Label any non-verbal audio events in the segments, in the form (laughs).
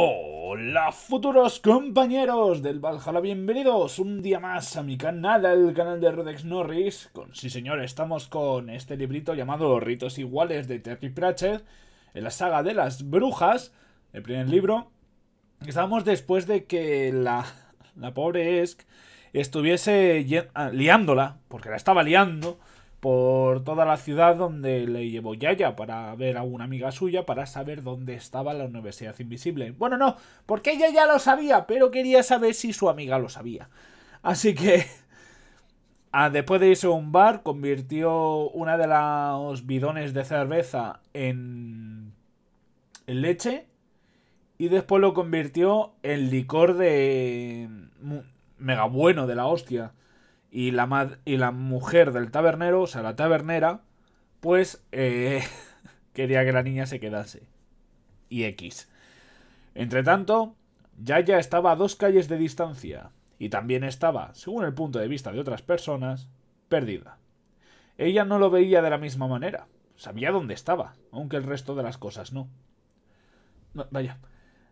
Hola futuros compañeros del Valhalla, bienvenidos un día más a mi canal, al canal de Rodex Norris. Con, sí señor, estamos con este librito llamado Ritos Iguales de Terry Pratchett, en la saga de las brujas, el primer libro. Estábamos después de que la, la pobre Esk estuviese ah, liándola, porque la estaba liando, por toda la ciudad donde le llevó Yaya para ver a una amiga suya para saber dónde estaba la Universidad Invisible. Bueno, no, porque ella ya lo sabía, pero quería saber si su amiga lo sabía. Así que... Ah, después de irse a un bar, convirtió una de los bidones de cerveza en, en leche y después lo convirtió en licor de... mega bueno de la hostia y la, y la mujer del tabernero, o sea, la tabernera, pues eh, (laughs) quería que la niña se quedase. Y X. Entre tanto, Yaya estaba a dos calles de distancia, y también estaba, según el punto de vista de otras personas, perdida. Ella no lo veía de la misma manera, sabía dónde estaba, aunque el resto de las cosas no vaya.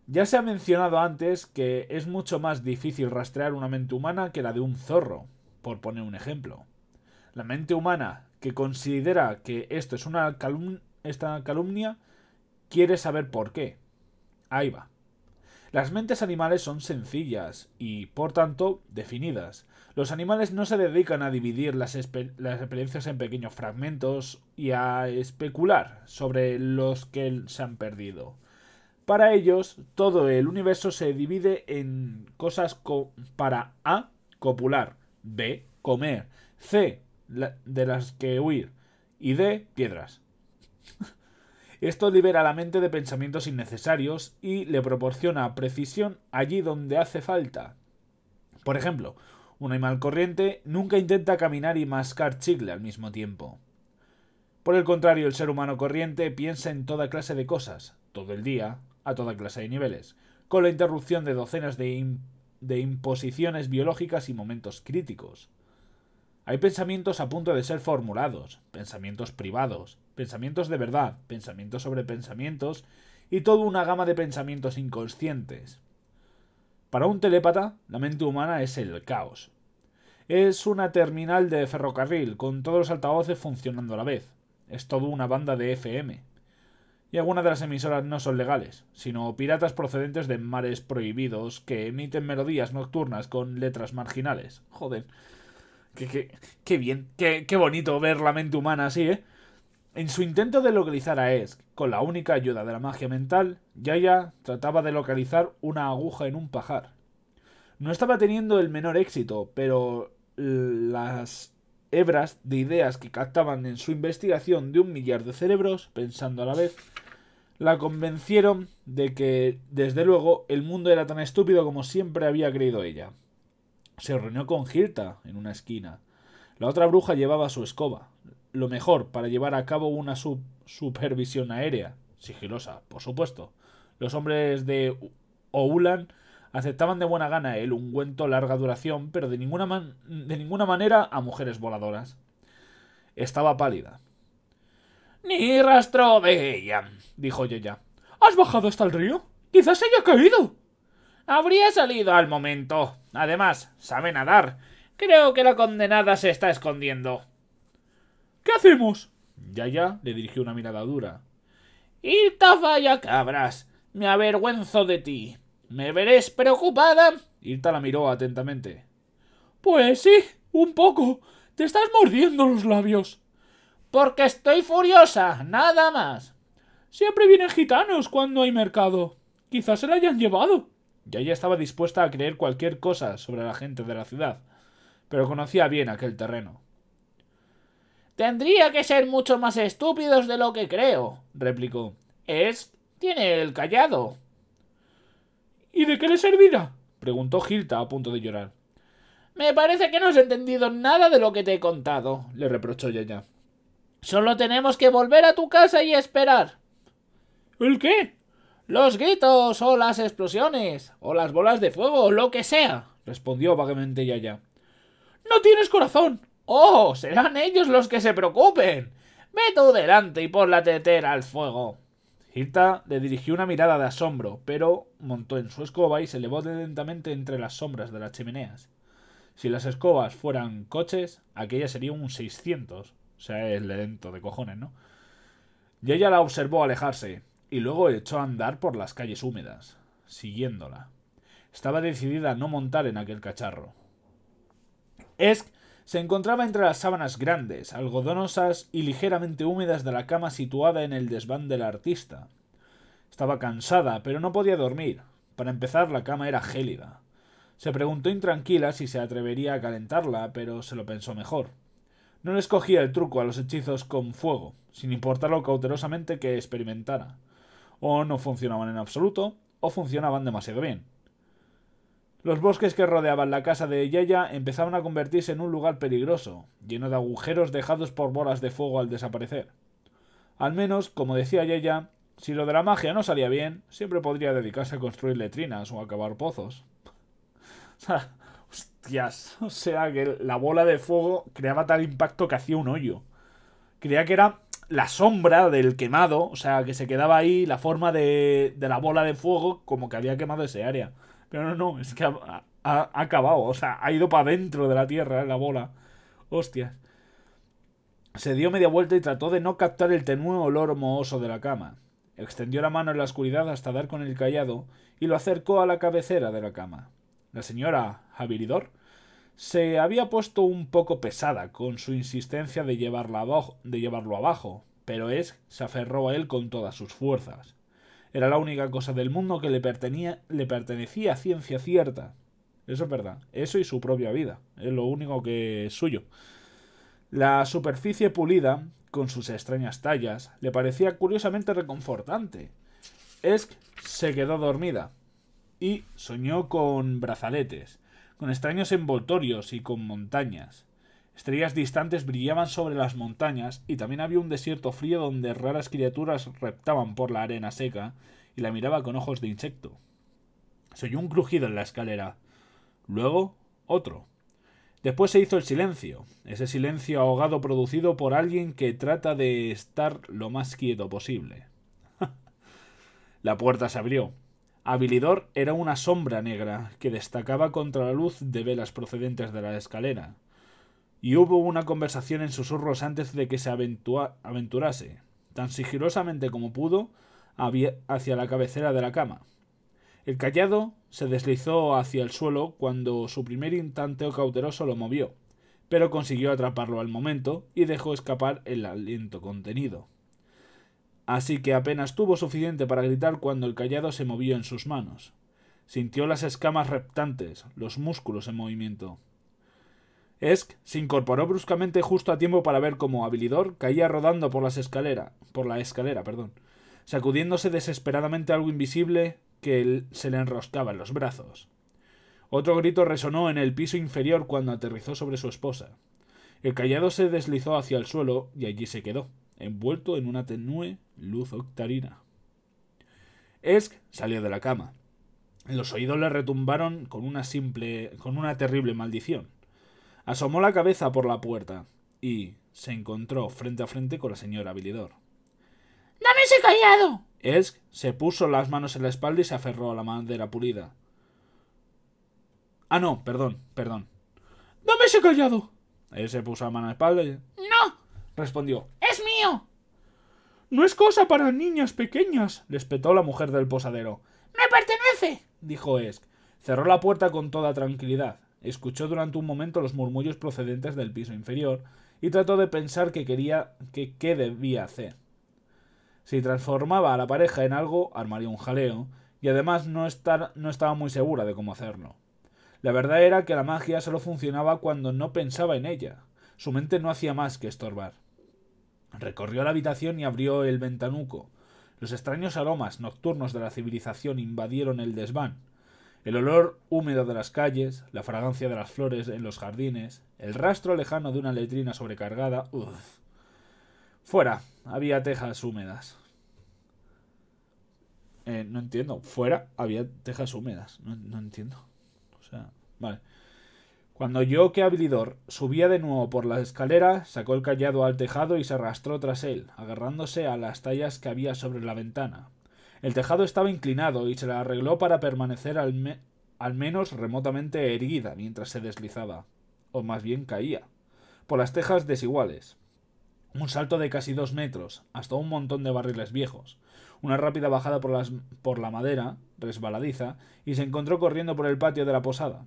Ya se ha mencionado antes que es mucho más difícil rastrear una mente humana que la de un zorro, por poner un ejemplo. La mente humana, que considera que esto es una esta calumnia, quiere saber por qué. Ahí va. Las mentes animales son sencillas y, por tanto, definidas. Los animales no se dedican a dividir las, experiencias en pequeños fragmentos y a especular sobre los que se han perdido. Para ellos, todo el universo se divide en cosas para A, copular, B. Comer. C. de las que huir. Y D. Piedras. (laughs) Esto libera la mente de pensamientos innecesarios y le proporciona precisión allí donde hace falta. Por ejemplo, un animal corriente nunca intenta caminar y mascar chicle al mismo tiempo. Por el contrario, el ser humano corriente piensa en toda clase de cosas, todo el día, a toda clase de niveles, con la interrupción de docenas de de imposiciones biológicas y momentos críticos. Hay pensamientos a punto de ser formulados, pensamientos privados, pensamientos de verdad, pensamientos sobre pensamientos y toda una gama de pensamientos inconscientes. Para un telépata, la mente humana es el caos. Es una terminal de ferrocarril con todos los altavoces funcionando a la vez. Es toda una banda de FM, y algunas de las emisoras no son legales, sino piratas procedentes de mares prohibidos que emiten melodías nocturnas con letras marginales. Joder. Qué, qué, bien, qué, qué, bonito ver la mente humana así, ¿eh? En su intento de localizar a Esk, con la única ayuda de la magia mental, Yaya trataba de localizar una aguja en un pajar. No estaba teniendo el menor éxito, pero las hebras de ideas que captaban en su investigación de un millar de cerebros, pensando a la vez, la convencieron de que, desde luego, el mundo era tan estúpido como siempre había creído ella. Se reunió con Girta en una esquina. La otra bruja llevaba su escoba, lo mejor para llevar a cabo una supervisión aérea, sigilosa, por supuesto. Los hombres de Oulan aceptaban de buena gana el ungüento larga duración, pero de ninguna, de ninguna manera a mujeres voladoras. Estaba pálida. Ni rastro de ella, dijo Yaya. ¿Has bajado hasta el río? Quizás haya caído. Habría salido al momento. Además, sabe nadar. Creo que la condenada se está escondiendo. ¿Qué hacemos? Yaya le dirigió una mirada dura. Irta falla cabras. Me avergüenzo de ti. ¿Me veréis preocupada? Irta la miró atentamente. Pues sí, un poco. Te estás mordiendo los labios. Porque estoy furiosa, nada más. Siempre vienen gitanos cuando hay mercado. Quizás se la hayan llevado. Ya ella estaba dispuesta a creer cualquier cosa sobre la gente de la ciudad, pero conocía bien aquel terreno. Tendría que ser mucho más estúpidos de lo que creo, replicó. Es. tiene el callado. ¿Y de qué le servirá? preguntó Gilta a punto de llorar. Me parece que no has entendido nada de lo que te he contado, le reprochó Yaya. Solo tenemos que volver a tu casa y esperar. ¿El qué? Los gritos, o las explosiones, o las bolas de fuego, o lo que sea, respondió vagamente Yaya. No tienes corazón. Oh, serán ellos los que se preocupen. Ve tú delante y pon la tetera al fuego. Irta le dirigió una mirada de asombro, pero montó en su escoba y se elevó lentamente entre las sombras de las chimeneas. Si las escobas fueran coches, aquella sería un 600. O sea, es lento de cojones, ¿no? Y ella la observó alejarse, y luego echó a andar por las calles húmedas, siguiéndola. Estaba decidida a no montar en aquel cacharro. que se encontraba entre las sábanas grandes, algodonosas y ligeramente húmedas de la cama situada en el desván del artista. Estaba cansada, pero no podía dormir. Para empezar, la cama era gélida. Se preguntó intranquila si se atrevería a calentarla, pero se lo pensó mejor. No le escogía el truco a los hechizos con fuego, sin importar lo cautelosamente que experimentara. O no funcionaban en absoluto, o funcionaban demasiado bien. Los bosques que rodeaban la casa de Yaya empezaban a convertirse en un lugar peligroso, lleno de agujeros dejados por bolas de fuego al desaparecer. Al menos, como decía Yaya, si lo de la magia no salía bien, siempre podría dedicarse a construir letrinas o a cavar pozos. (laughs) Hostias, o sea que la bola de fuego creaba tal impacto que hacía un hoyo. Creía que era la sombra del quemado, o sea, que se quedaba ahí la forma de, de la bola de fuego como que había quemado ese área. Pero no, no, es que ha, acabado. O sea, ha ido para dentro de la Tierra la bola. Hostias. Se dio media vuelta y trató de no captar el tenue olor mohoso de la cama. Extendió la mano en la oscuridad hasta dar con el callado y lo acercó a la cabecera de la cama. La señora Habilidor se había puesto un poco pesada con su insistencia de, de llevarlo abajo, pero es se aferró a él con todas sus fuerzas. Era la única cosa del mundo que le, le pertenecía a ciencia cierta. Eso es verdad. Eso y su propia vida. Es lo único que es suyo. La superficie pulida, con sus extrañas tallas, le parecía curiosamente reconfortante. Esk se quedó dormida y soñó con brazaletes, con extraños envoltorios y con montañas. Estrellas distantes brillaban sobre las montañas y también había un desierto frío donde raras criaturas reptaban por la arena seca y la miraba con ojos de insecto. Se oyó un crujido en la escalera. Luego, otro. Después se hizo el silencio, ese silencio ahogado producido por alguien que trata de estar lo más quieto posible. (laughs) la puerta se abrió. Habilidor era una sombra negra que destacaba contra la luz de velas procedentes de la escalera y hubo una conversación en susurros antes de que se aventurase, tan sigilosamente como pudo, hacia la cabecera de la cama. El callado se deslizó hacia el suelo cuando su primer o cauteroso lo movió, pero consiguió atraparlo al momento y dejó escapar el aliento contenido. Así que apenas tuvo suficiente para gritar cuando el callado se movió en sus manos. Sintió las escamas reptantes, los músculos en movimiento, Esk se incorporó bruscamente justo a tiempo para ver cómo Habilidor caía rodando por las escalera, por la escalera, perdón, sacudiéndose desesperadamente algo invisible que él se le enroscaba en los brazos. Otro grito resonó en el piso inferior cuando aterrizó sobre su esposa. El callado se deslizó hacia el suelo y allí se quedó, envuelto en una tenue luz octarina. Esk salió de la cama. Los oídos le retumbaron con una simple, con una terrible maldición. Asomó la cabeza por la puerta y se encontró frente a frente con la señora habilidor ¡Dame ese callado! Esk se puso las manos en la espalda y se aferró a la madera pulida. Ah, no, perdón, perdón. ¡Dame ese callado! Él se puso la mano en la espalda y... ¡No! respondió. ¡Es mío! No es cosa para niñas pequeñas, respetó la mujer del posadero. ¡Me pertenece! dijo Esk. Cerró la puerta con toda tranquilidad. Escuchó durante un momento los murmullos procedentes del piso inferior y trató de pensar qué quería, que qué debía hacer. Si transformaba a la pareja en algo, armaría un jaleo, y además no, no estaba muy segura de cómo hacerlo. La verdad era que la magia solo funcionaba cuando no pensaba en ella. Su mente no hacía más que estorbar. Recorrió la habitación y abrió el ventanuco. Los extraños aromas nocturnos de la civilización invadieron el desván. El olor húmedo de las calles, la fragancia de las flores en los jardines, el rastro lejano de una letrina sobrecargada. Uf. Fuera, había tejas húmedas. Eh, no entiendo. Fuera había tejas húmedas. No, entiendo. O sea, vale. Cuando yo, que habilidor, subía de nuevo por la escalera, sacó el callado al tejado y se arrastró tras él, agarrándose a las tallas que había sobre la ventana, el tejado estaba inclinado y se la arregló para permanecer al, menos remotamente erguida mientras se deslizaba, o más bien caía, por las tejas desiguales. Un salto de casi dos metros, hasta un montón de barriles viejos, una rápida bajada por, por la madera, resbaladiza, y se encontró corriendo por el patio de la posada.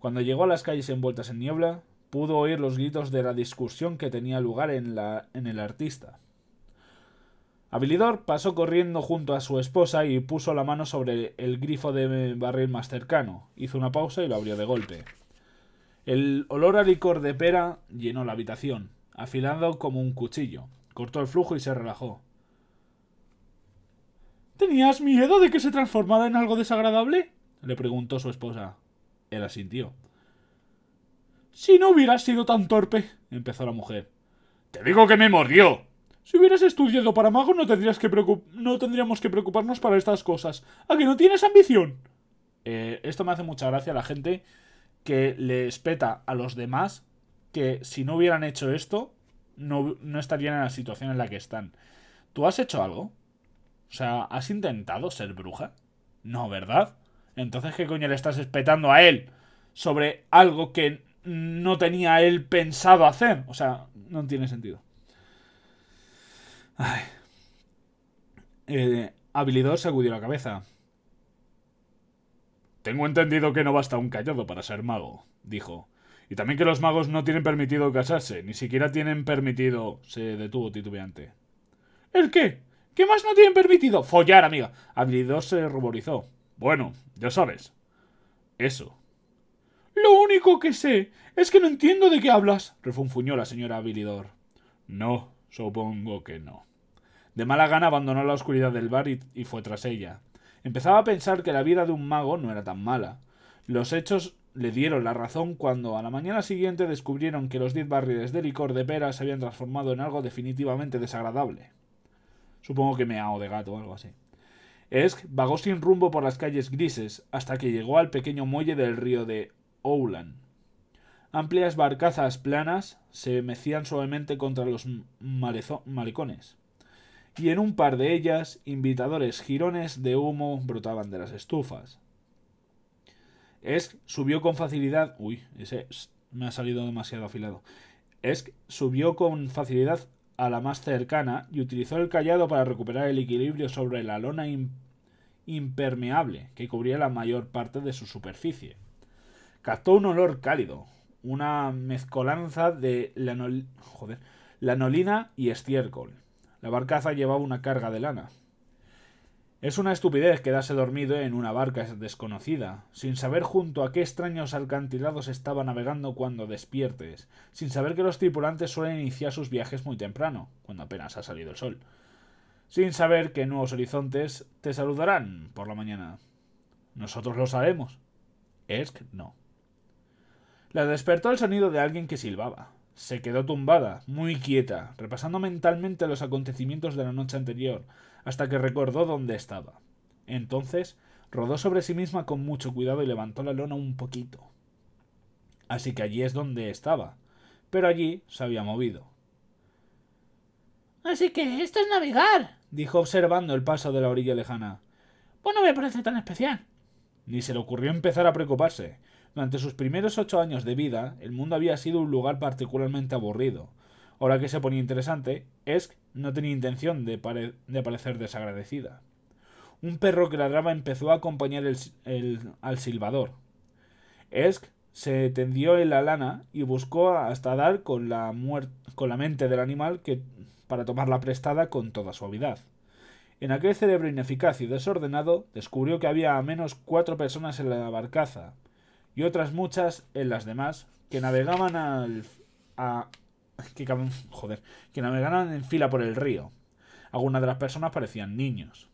Cuando llegó a las calles envueltas en niebla, pudo oír los gritos de la discusión que tenía lugar en, la, en el artista. Habilidor pasó corriendo junto a su esposa y puso la mano sobre el grifo de barril más cercano. Hizo una pausa y lo abrió de golpe. El olor a licor de pera llenó la habitación, afilando como un cuchillo. Cortó el flujo y se relajó. ¿Tenías miedo de que se transformara en algo desagradable? le preguntó su esposa. Él asintió. Si no hubieras sido tan torpe, empezó la mujer. Te digo que me mordió, si hubieras estudiado para mago no, tendrías que no tendríamos que preocuparnos para estas cosas. ¿A que no tienes ambición? Eh, esto me hace mucha gracia a la gente que le espeta a los demás que si no hubieran hecho esto no, no estarían en la situación en la que están. ¿Tú has hecho algo? O sea, ¿has intentado ser bruja? No, ¿verdad? Entonces, ¿qué coño le estás espetando a él sobre algo que no tenía él pensado hacer? O sea, no tiene sentido. Eh, habilidor habilidor sacudió la cabeza. Tengo entendido que no basta un callado para ser mago, dijo. Y también que los magos no tienen permitido casarse, ni siquiera tienen permitido... se detuvo titubeante. ¿El qué? ¿Qué más no tienen permitido? Follar, amiga. Habilidor se ruborizó. Bueno, ya sabes. Eso. Lo único que sé es que no entiendo de qué hablas, refunfuñó la señora Habilidor. No, supongo que no. De mala gana abandonó la oscuridad del bar y, fue tras ella. Empezaba a pensar que la vida de un mago no era tan mala. Los hechos le dieron la razón cuando a la mañana siguiente descubrieron que los diez barriles de licor de pera se habían transformado en algo definitivamente desagradable. Supongo que me hago de gato o algo así. Esk vagó sin rumbo por las calles grises hasta que llegó al pequeño muelle del río de Oulan. Amplias barcazas planas se mecían suavemente contra los malecones y en un par de ellas invitadores jirones de humo brotaban de las estufas. Esk subió con facilidad. Uy, ese me ha salido demasiado afilado. Esk subió con facilidad a la más cercana y utilizó el callado para recuperar el equilibrio sobre la lona impermeable que cubría la mayor parte de su superficie. Captó un olor cálido, una mezcolanza de lanolina y estiércol la barcaza llevaba una carga de lana. Es una estupidez quedarse dormido en una barca desconocida, sin saber junto a qué extraños alcantilados estaba navegando cuando despiertes, sin saber que los tripulantes suelen iniciar sus viajes muy temprano, cuando apenas ha salido el sol, sin saber que nuevos horizontes te saludarán por la mañana. Nosotros lo sabemos. Es que no. La despertó el sonido de alguien que silbaba. Se quedó tumbada, muy quieta, repasando mentalmente los acontecimientos de la noche anterior, hasta que recordó dónde estaba. Entonces, rodó sobre sí misma con mucho cuidado y levantó la lona un poquito. Así que allí es donde estaba, pero allí se había movido. Así que esto es navegar, dijo observando el paso de la orilla lejana. «Bueno, pues no me parece tan especial. Ni se le ocurrió empezar a preocuparse. Durante sus primeros ocho años de vida, el mundo había sido un lugar particularmente aburrido. Ahora que se ponía interesante, Esk no tenía intención de, parecer desagradecida. Un perro que ladraba empezó a acompañar al silbador. Esk se tendió en la lana y buscó hasta dar con la, con la mente del animal que para tomarla prestada con toda suavidad. En aquel cerebro ineficaz y desordenado descubrió que había a menos cuatro personas en la barcaza, y otras muchas en las demás que navegaban al... que, (laughs) joder, que navegaban en fila por el río. Algunas de las personas parecían niños.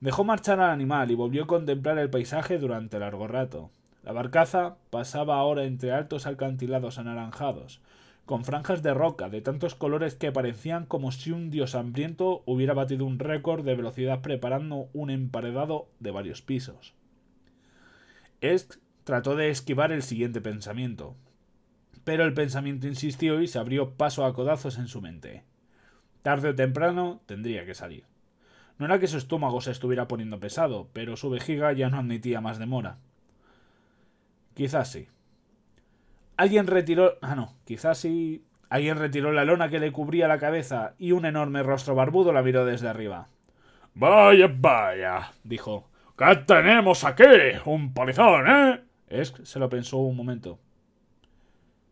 Dejó marchar al animal y volvió a contemplar el paisaje durante largo rato. La barcaza pasaba ahora entre altos alcantilados anaranjados, con franjas de roca de tantos colores que parecían como si un dios hambriento hubiera batido un récord de velocidad preparando un emparedado de varios pisos trató de esquivar el siguiente pensamiento. Pero el pensamiento insistió y se abrió paso a codazos en su mente. Tarde o temprano tendría que salir. No era que su estómago se estuviera poniendo pesado, pero su vejiga ya no admitía más demora. Quizás sí. Alguien retiró... Ah, no, quizás sí... Alguien retiró la lona que le cubría la cabeza y un enorme rostro barbudo la miró desde arriba. Vaya, vaya, dijo. ¿Qué tenemos aquí? Un palizón, ¿eh? Esk se lo pensó un momento.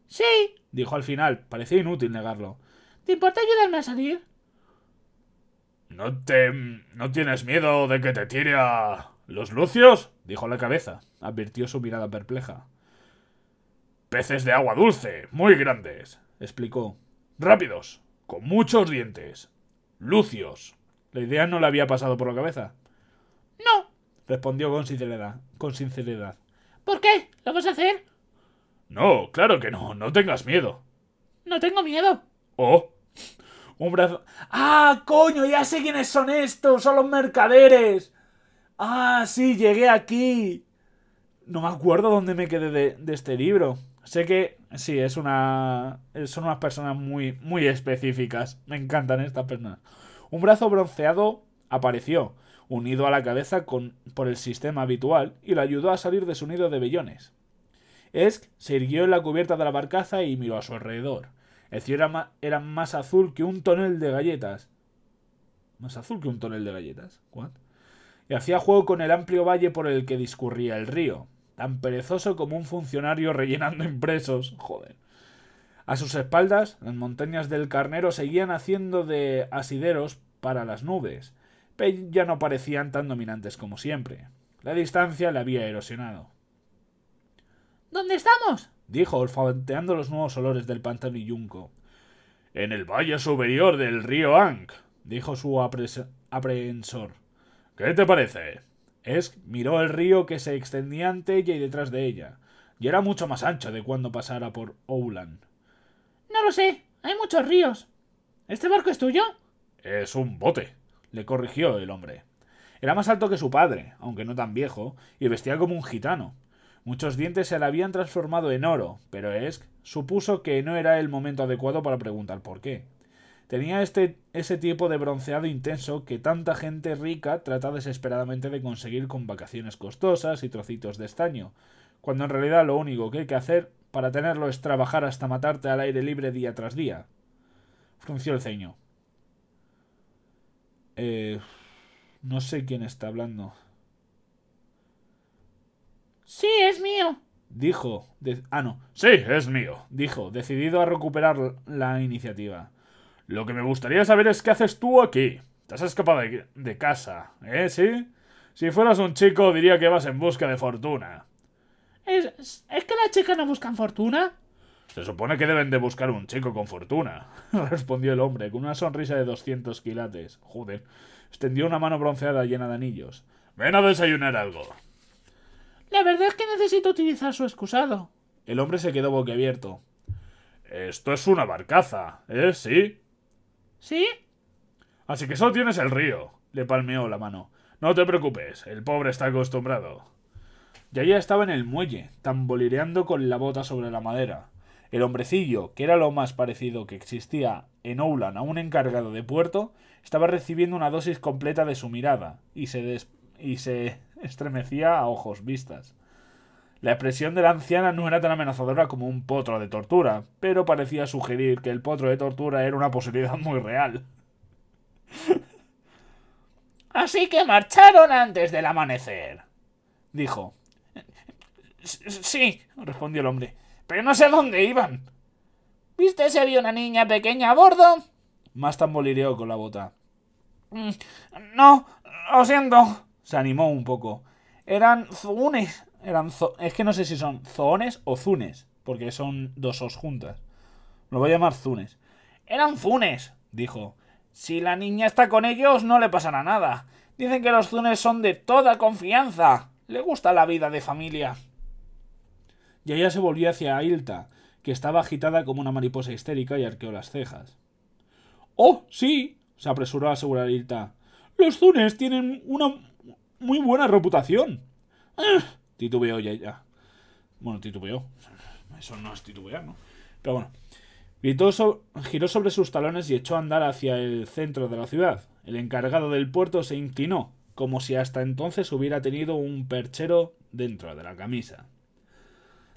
Sí, dijo al final. Parecía inútil negarlo. ¿Te importa ayudarme a salir? ¿No te... no tienes miedo de que te tire a... los lucios? dijo la cabeza. Advirtió su mirada perpleja. Peces de agua dulce, muy grandes, explicó. Rápidos, con muchos dientes. Lucios. La idea no le había pasado por la cabeza. No, respondió con sinceridad. Con sinceridad. ¿Por qué? ¿Lo vas a hacer? No, claro que no, no tengas miedo. No tengo miedo. Oh. Un brazo. ¡Ah, coño! Ya sé quiénes son estos, son los mercaderes. Ah, sí, llegué aquí. No me acuerdo dónde me quedé de, este libro. Sé que sí, es una. Son unas personas muy, muy específicas. Me encantan estas personas. Un brazo bronceado apareció unido a la cabeza con, por el sistema habitual, y lo ayudó a salir de su nido de vellones. Esk se irguió en la cubierta de la barcaza y miró a su alrededor. El cielo era, más azul que un tonel de galletas. Más azul que un tonel de galletas. ¿What? Y hacía juego con el amplio valle por el que discurría el río, tan perezoso como un funcionario rellenando impresos. Joder. A sus espaldas, las montañas del carnero seguían haciendo de asideros para las nubes, ya no parecían tan dominantes como siempre. La distancia le había erosionado. ¿Dónde estamos? dijo, olfateando los nuevos olores del pantano y yunco. En el valle superior del río Ank, dijo su aprehensor. ¿Qué te parece? Esk miró el río que se extendía ante ella y detrás de ella, y era mucho más ancho de cuando pasara por Oulan. No lo sé, hay muchos ríos. ¿Este barco es tuyo? Es un bote, le corrigió el hombre. Era más alto que su padre, aunque no tan viejo, y vestía como un gitano. Muchos dientes se le habían transformado en oro, pero Esk supuso que no era el momento adecuado para preguntar por qué. Tenía este, ese tipo de bronceado intenso que tanta gente rica trata desesperadamente de conseguir con vacaciones costosas y trocitos de estaño, cuando en realidad lo único que hay que hacer para tenerlo es trabajar hasta matarte al aire libre día tras día. Frunció el ceño. Eh, no sé quién está hablando. Sí, es mío. Dijo. ah, no. Sí, es mío. Dijo, decidido a recuperar la iniciativa. Lo que me gustaría saber es qué haces tú aquí. Te has escapado de, de casa, ¿eh? ¿Sí? Si fueras un chico, diría que vas en busca de fortuna. ¿Es, ¿Es que las chicas no buscan fortuna? Se supone que deben de buscar un chico con fortuna, (laughs) respondió el hombre, con una sonrisa de doscientos quilates. Joder. Extendió una mano bronceada llena de anillos. Ven a desayunar algo. La verdad es que necesito utilizar su excusado. El hombre se quedó boquiabierto. Esto es una barcaza, ¿eh? ¿Sí? ¿Sí? Así que solo tienes el río. Le palmeó la mano. No te preocupes, el pobre está acostumbrado. Yaya estaba en el muelle, tambolireando con la bota sobre la madera. El hombrecillo, que era lo más parecido que existía en Oulan a un encargado de puerto, estaba recibiendo una dosis completa de su mirada y se, y se (laughs) estremecía a ojos vistas. La expresión de la anciana no era tan amenazadora como un potro de tortura, pero parecía sugerir que el potro de tortura era una posibilidad muy real. (laughs) Así que marcharon antes del amanecer, dijo. Sí, respondió el hombre pero no sé dónde iban. ¿Viste si había una niña pequeña a bordo? Más tambolireo con la bota. Mm, no, lo siento. Se animó un poco. Eran zunes. Eran es que no sé si son zoones o zunes, porque son dos os juntas. Lo voy a llamar zunes. Eran zunes, dijo. Si la niña está con ellos, no le pasará nada. Dicen que los zunes son de toda confianza. Le gusta la vida de familia y ella se volvió hacia Hilta, que estaba agitada como una mariposa histérica y arqueó las cejas. ¡Oh, sí! se apresuró a asegurar Hilta. Los Zunes tienen una muy buena reputación. ¡Ah! Titubeó ya, ya. Bueno, titubeó. Eso no es titubear, ¿no? Pero bueno. Gritó giró sobre sus talones y echó a andar hacia el centro de la ciudad. El encargado del puerto se inclinó, como si hasta entonces hubiera tenido un perchero dentro de la camisa.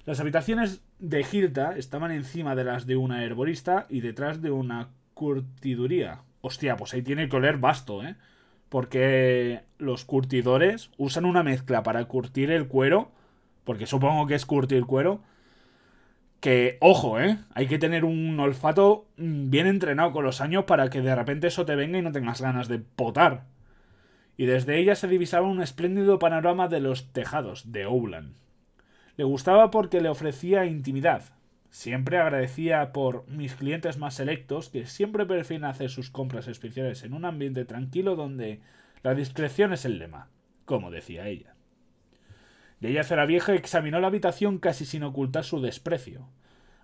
Las habitaciones de Gilda estaban encima de las de una herborista y detrás de una curtiduría. Hostia, pues ahí tiene que oler basto, ¿eh? Porque los curtidores usan una mezcla para curtir el cuero, porque supongo que es curtir cuero, que, ojo, ¿eh? Hay que tener un olfato bien entrenado con los años para que de repente eso te venga y no tengas ganas de potar. Y desde ella se divisaba un espléndido panorama de los tejados de Oulan. Le gustaba porque le ofrecía intimidad. Siempre agradecía por mis clientes más selectos que siempre prefieren hacer sus compras especiales en un ambiente tranquilo donde la discreción es el lema, como decía ella. ella la vieja examinó la habitación casi sin ocultar su desprecio.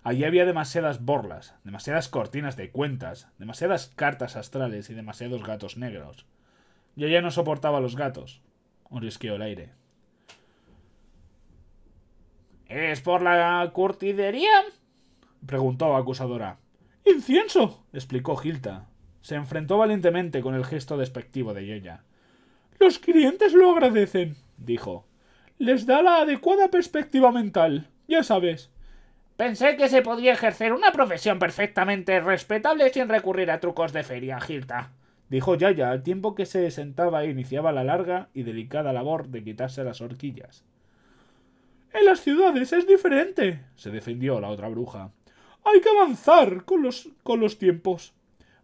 Allí había demasiadas borlas, demasiadas cortinas de cuentas, demasiadas cartas astrales y demasiados gatos negros. Y ella no soportaba los gatos. risqueo el aire. ¿Es por la curtidería? preguntó acusadora. ¡Incienso! explicó Gilta. Se enfrentó valientemente con el gesto despectivo de Yaya. Los clientes lo agradecen, dijo. Les da la adecuada perspectiva mental, ya sabes. Pensé que se podía ejercer una profesión perfectamente respetable sin recurrir a trucos de feria, Gilta, dijo Yaya al tiempo que se sentaba e iniciaba la larga y delicada labor de quitarse las horquillas. En las ciudades es diferente, se defendió la otra bruja. Hay que avanzar con los, con los tiempos.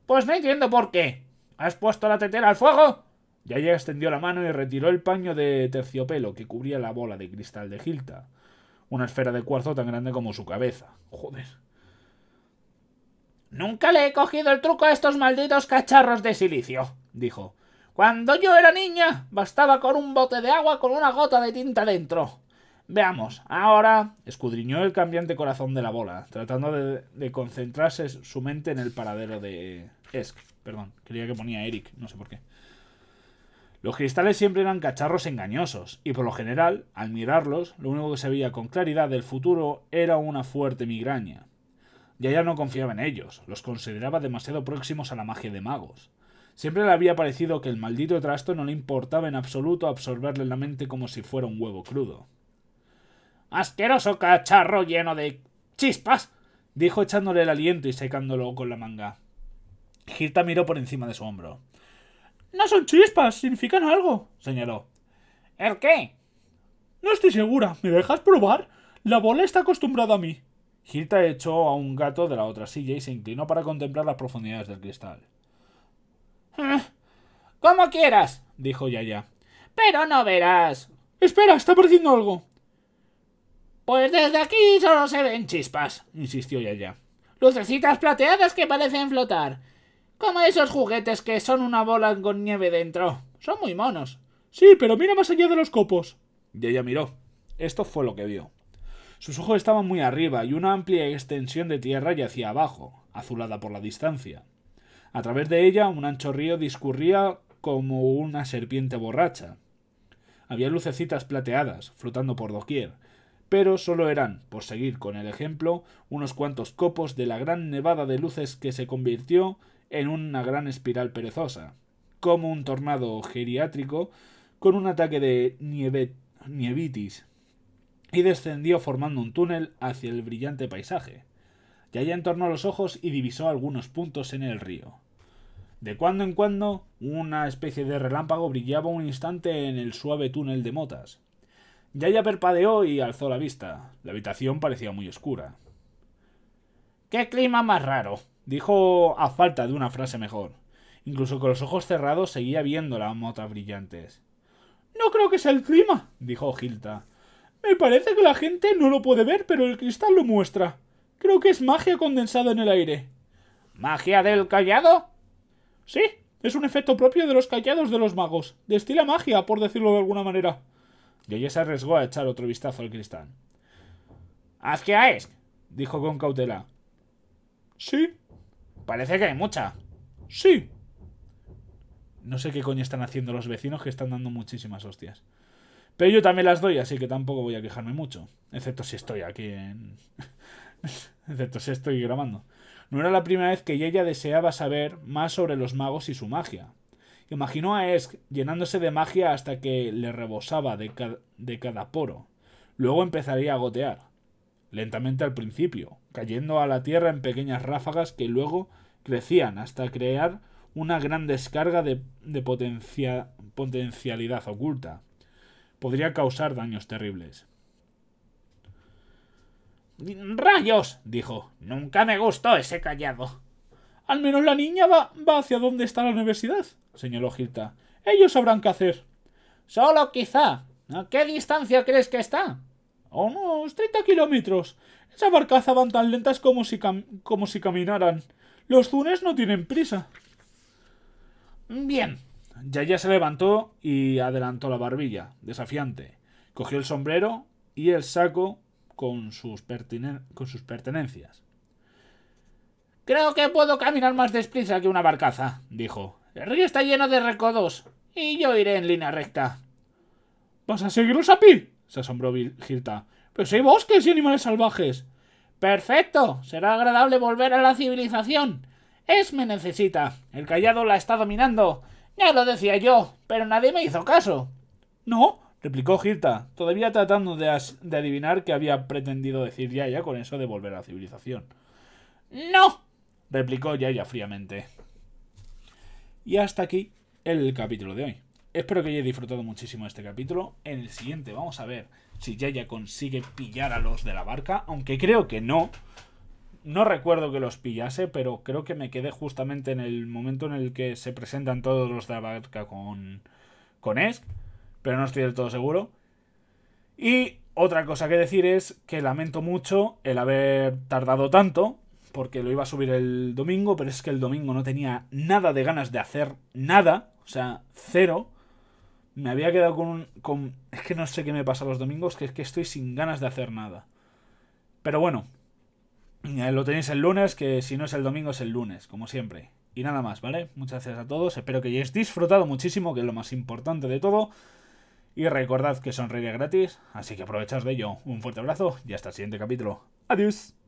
Pues no entiendo por qué. ¿Has puesto la tetera al fuego? Yaya extendió la mano y retiró el paño de terciopelo que cubría la bola de cristal de Gilta. Una esfera de cuarzo tan grande como su cabeza. Joder. Nunca le he cogido el truco a estos malditos cacharros de silicio, dijo. Cuando yo era niña, bastaba con un bote de agua con una gota de tinta dentro. Veamos, ahora escudriñó el cambiante corazón de la bola, tratando de, concentrarse su mente en el paradero de Esk. Perdón, creía que ponía Eric, no sé por qué. Los cristales siempre eran cacharros engañosos, y por lo general, al mirarlos, lo único que se veía con claridad del futuro era una fuerte migraña. Ya ya no confiaba en ellos, los consideraba demasiado próximos a la magia de magos. Siempre le había parecido que el maldito trasto no le importaba en absoluto absorberle la mente como si fuera un huevo crudo. Asqueroso cacharro lleno de chispas, dijo echándole el aliento y secándolo con la manga. Girta miró por encima de su hombro. No son chispas, significan algo, señaló. ¿El qué? No estoy segura, ¿me dejas probar? La bola está acostumbrada a mí. Girta echó a un gato de la otra silla y se inclinó para contemplar las profundidades del cristal. Ah, como quieras, dijo Yaya. Pero no verás. Espera, está apareciendo algo. Pues desde aquí solo se ven chispas, insistió Yaya. Lucecitas plateadas que parecen flotar. Como esos juguetes que son una bola con nieve dentro. Son muy monos. Sí, pero mira más allá de los copos. Yaya miró. Esto fue lo que vio. Sus ojos estaban muy arriba y una amplia extensión de tierra yacía abajo, azulada por la distancia. A través de ella un ancho río discurría como una serpiente borracha. Había lucecitas plateadas, flotando por doquier, pero solo eran, por seguir con el ejemplo, unos cuantos copos de la gran nevada de luces que se convirtió en una gran espiral perezosa, como un tornado geriátrico con un ataque de nieve, nievitis, y descendió formando un túnel hacia el brillante paisaje. Ya allá entornó los ojos y divisó algunos puntos en el río. De cuando en cuando, una especie de relámpago brillaba un instante en el suave túnel de motas, Yaya perpadeó y alzó la vista. La habitación parecía muy oscura. ¡Qué clima más raro! dijo a falta de una frase mejor. Incluso con los ojos cerrados seguía viendo las motas brillantes. No creo que sea el clima, dijo Gilta. Me parece que la gente no lo puede ver, pero el cristal lo muestra. Creo que es magia condensada en el aire. ¿Magia del callado? Sí, es un efecto propio de los callados de los magos. De Destila magia, por decirlo de alguna manera. Y ella se arriesgó a echar otro vistazo al cristal. ¡Haz que es dijo con cautela. Sí. Parece que hay mucha. Sí. No sé qué coño están haciendo los vecinos que están dando muchísimas hostias. Pero yo también las doy, así que tampoco voy a quejarme mucho. Excepto si estoy aquí en... (laughs) Excepto si estoy grabando. No era la primera vez que ella deseaba saber más sobre los magos y su magia, Imaginó a Esk llenándose de magia hasta que le rebosaba de, cada poro. Luego empezaría a gotear, lentamente al principio, cayendo a la tierra en pequeñas ráfagas que luego crecían hasta crear una gran descarga de, de potencia, potencialidad oculta. Podría causar daños terribles. ¡Rayos! dijo. Nunca me gustó ese callado. Al menos la niña va, hacia donde está la universidad, señaló Gilta. Ellos sabrán qué hacer. Solo quizá. ¿A qué distancia crees que está? unos 30 kilómetros. Esa barcaza van tan lentas como si, como si caminaran. Los zunes no tienen prisa. Bien. Yaya se levantó y adelantó la barbilla, desafiante. Cogió el sombrero y el saco con sus, con sus pertenencias. Creo que puedo caminar más desprisa que una barcaza, dijo. El río está lleno de recodos, y yo iré en línea recta. ¿Vas a seguirlos a pie? se asombró Girta. Pero si hay bosques y animales salvajes. Perfecto. Será agradable volver a la civilización. Es me necesita. El callado la está dominando. Ya lo decía yo, pero nadie me hizo caso. No, replicó Girta, todavía tratando de, adivinar qué había pretendido decir ya con eso de volver a la civilización. No, replicó Yaya fríamente. Y hasta aquí el capítulo de hoy. Espero que hayáis disfrutado muchísimo este capítulo. En el siguiente vamos a ver si Yaya consigue pillar a los de la barca, aunque creo que no. No recuerdo que los pillase, pero creo que me quedé justamente en el momento en el que se presentan todos los de la barca con, con Esk, pero no estoy del todo seguro. Y otra cosa que decir es que lamento mucho el haber tardado tanto, porque lo iba a subir el domingo, pero es que el domingo no tenía nada de ganas de hacer nada, o sea, cero. Me había quedado con un... Con, es que no sé qué me pasa los domingos, que es que estoy sin ganas de hacer nada. Pero bueno, lo tenéis el lunes, que si no es el domingo es el lunes, como siempre. Y nada más, ¿vale? Muchas gracias a todos, espero que hayáis disfrutado muchísimo, que es lo más importante de todo. Y recordad que sonreír gratis, así que aprovechad de ello. Un fuerte abrazo y hasta el siguiente capítulo. Adiós.